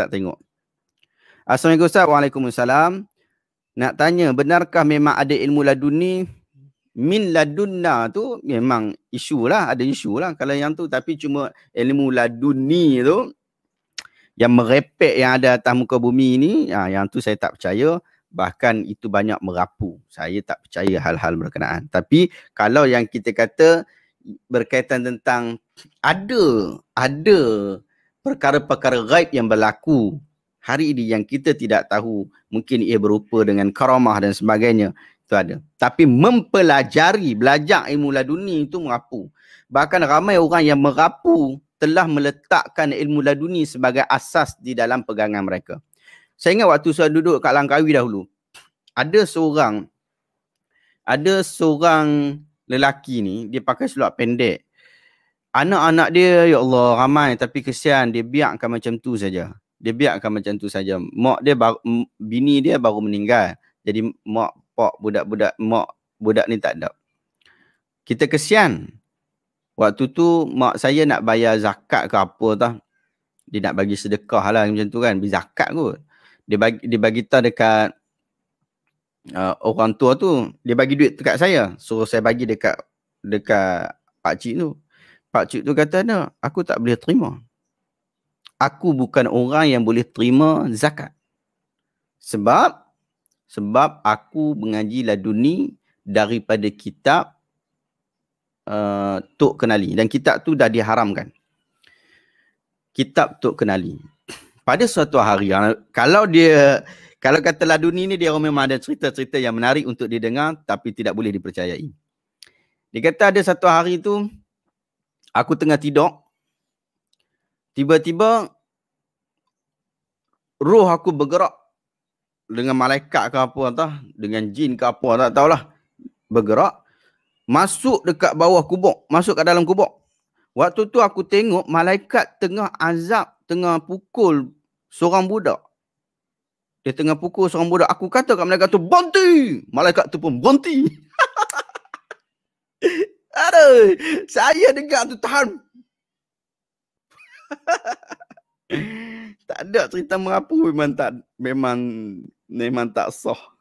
tak tengok. Assalamualaikum Ustaz. Waalaikumsalam. Nak tanya, benarkah memang ada ilmu laduni? Min ladunna tu memang isu lah. Ada isu lah kalau yang tu. Tapi cuma ilmu laduni tu yang merepek yang ada atas muka bumi ni, ha, yang tu saya tak percaya. Bahkan itu banyak merapu. Saya tak percaya hal-hal berkenaan. Tapi kalau yang kita kata berkaitan tentang ada, ada perkara-perkara gaib yang berlaku hari ini yang kita tidak tahu mungkin ia berupa dengan karamah dan sebagainya itu ada tapi mempelajari belajar ilmu laduni itu merapu bahkan ramai orang yang merapu telah meletakkan ilmu laduni sebagai asas di dalam pegangan mereka saya ingat waktu saya duduk kat Langkawi dahulu ada seorang ada seorang lelaki ni dia pakai seluar pendek anak-anak dia ya Allah ramai tapi kesian dia biarkan macam tu saja. Dia biarkan macam tu saja. Mak dia baru, bini dia baru meninggal. Jadi mak pak budak-budak mak budak ni tak ada. Kita kesian. Waktu tu mak saya nak bayar zakat ke apa tah. Dia nak bagi sedekah lah macam tu kan. Bagi zakat kot. Dia bagi dia bagi tahu dekat uh, orang tua tu. Dia bagi duit dekat saya. Suruh saya bagi dekat dekat pak cik tu. Pak Cik tu kata ada, aku tak boleh terima. Aku bukan orang yang boleh terima zakat. Sebab sebab aku mengaji laduni daripada kitab uh, Tok Kenali dan kitab tu dah diharamkan. Kitab Tok Kenali. Pada suatu hari ah, kalau dia kalau kata laduni ni dia memang ada cerita-cerita yang menarik untuk didengar tapi tidak boleh dipercayai. Dia kata ada satu hari tu aku tengah tidur tiba-tiba roh aku bergerak dengan malaikat ke apa entah dengan jin ke apa tak tahulah bergerak masuk dekat bawah kubur masuk kat dalam kubur waktu tu aku tengok malaikat tengah azab tengah pukul seorang budak dia tengah pukul seorang budak aku kata kat malaikat tu berhenti malaikat tu pun berhenti Aduh, saya dengar tu tahan. tak ada cerita merapu memang tak memang memang tak sah.